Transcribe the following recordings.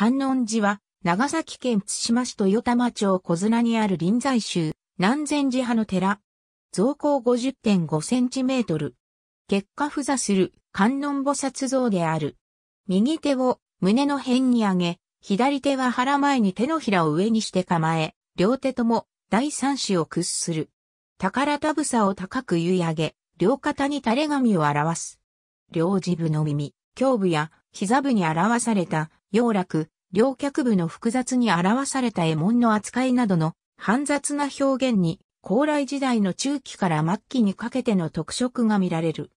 観音寺は、長崎県津島市豊玉町小綱にある臨済宗、南禅寺派の寺。造高50.5センチメートル。結果付座する観音菩薩像である。右手を胸の辺に上げ、左手は腹前に手のひらを上にして構え、両手とも第三子を屈する。宝田房を高く結い上げ、両肩に垂れ髪を表す。両耳部の耳、胸部や膝部に表された洋楽、両脚部の複雑に表された絵文の扱いなどの煩雑な表現に、高麗時代の中期から末期にかけての特色が見られる。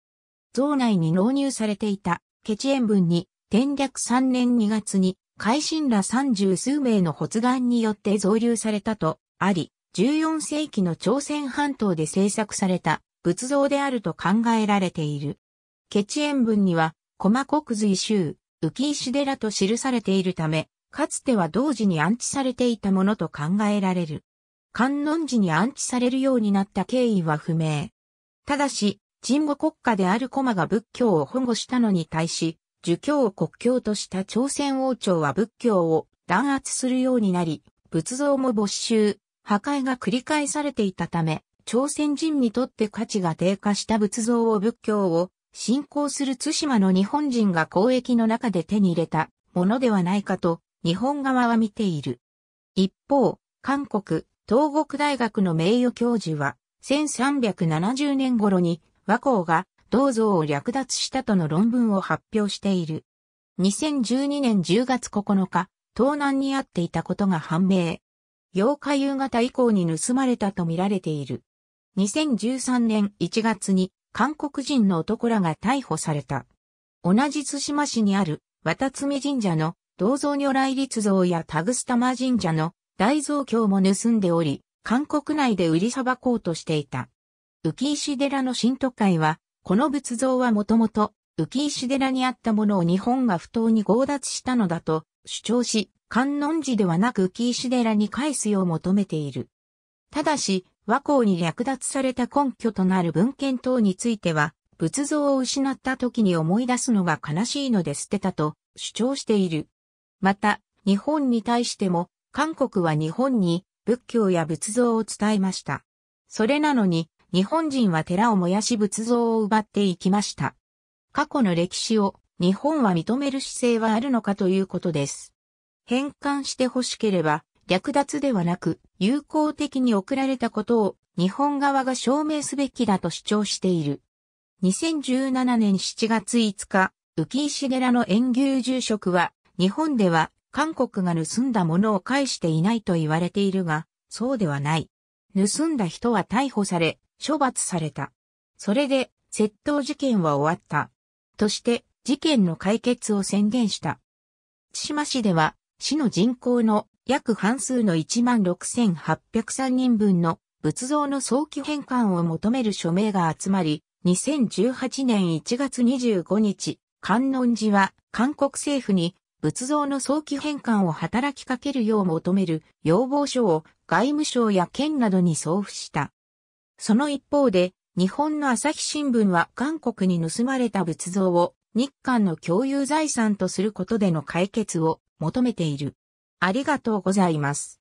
像内に納入されていた、ケチ塩分に、天略3年2月に、海神ら三十数名の発願によって増立されたと、あり、14世紀の朝鮮半島で制作された仏像であると考えられている。ケチ塩分には、細国随州、浮石寺と記されているため、かつては同時に安置されていたものと考えられる。観音寺に安置されるようになった経緯は不明。ただし、鎮護国家である駒が仏教を保護したのに対し、儒教を国教とした朝鮮王朝は仏教を弾圧するようになり、仏像も没収、破壊が繰り返されていたため、朝鮮人にとって価値が低下した仏像を仏教を侵攻する対馬の日本人が交易の中で手に入れたものではないかと日本側は見ている。一方、韓国、東国大学の名誉教授は、1370年頃に和光が銅像を略奪したとの論文を発表している。2012年10月9日、盗難にあっていたことが判明。8日夕方以降に盗まれたとみられている。2013年1月に韓国人の男らが逮捕された。同じ津島市にある、渡積神社の銅像如来立像やタグスタマ神社の大蔵経も盗んでおり、韓国内で売りさばこうとしていた。浮石寺の新都会は、この仏像はもともと、浮石寺にあったものを日本が不当に強奪したのだと主張し、観音寺ではなく浮石寺に返すよう求めている。ただし、和光に略奪された根拠となる文献等については、仏像を失った時に思い出すのが悲しいので捨てたと主張している。また、日本に対しても、韓国は日本に仏教や仏像を伝えました。それなのに、日本人は寺を燃やし仏像を奪っていきました。過去の歴史を日本は認める姿勢はあるのかということです。返還して欲しければ、略奪ではなく、友好的に送られたことを日本側が証明すべきだと主張している。2017年7月5日、浮石寺の遠牛住職は、日本では韓国が盗んだものを返していないと言われているが、そうではない。盗んだ人は逮捕され、処罰された。それで、窃盗事件は終わった。として、事件の解決を宣言した。千島市では、市の人口の約半数の16,803人分の仏像の早期返還を求める署名が集まり、2018年1月25日、観音寺は韓国政府に仏像の早期返還を働きかけるよう求める要望書を外務省や県などに送付した。その一方で、日本の朝日新聞は韓国に盗まれた仏像を日韓の共有財産とすることでの解決を求めている。ありがとうございます。